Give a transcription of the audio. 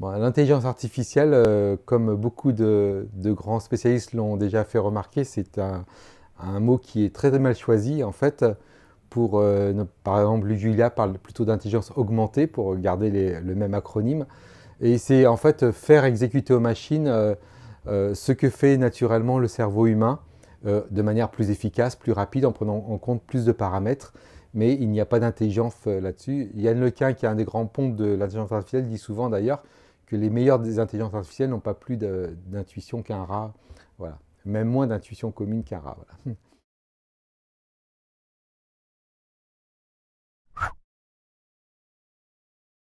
L'intelligence artificielle, euh, comme beaucoup de, grands spécialistes l'ont déjà fait remarquer, c'est un, mot qui est très mal choisi. En fait, pour, euh, par exemple, Julia parle plutôt d'intelligence augmentée pour garder le même acronyme. Et c'est en fait faire exécuter aux machines euh, ce que fait naturellement le cerveau humain de manière plus efficace, plus rapide, en prenant en compte plus de paramètres mais il n'y a pas d'intelligence là-dessus. Yann Lequin, qui est un des grands ponts de l'intelligence artificielle, dit souvent d'ailleurs que les meilleures des intelligences artificielles n'ont pas plus d'intuition qu'un rat, voilà. même moins d'intuition commune qu'un rat.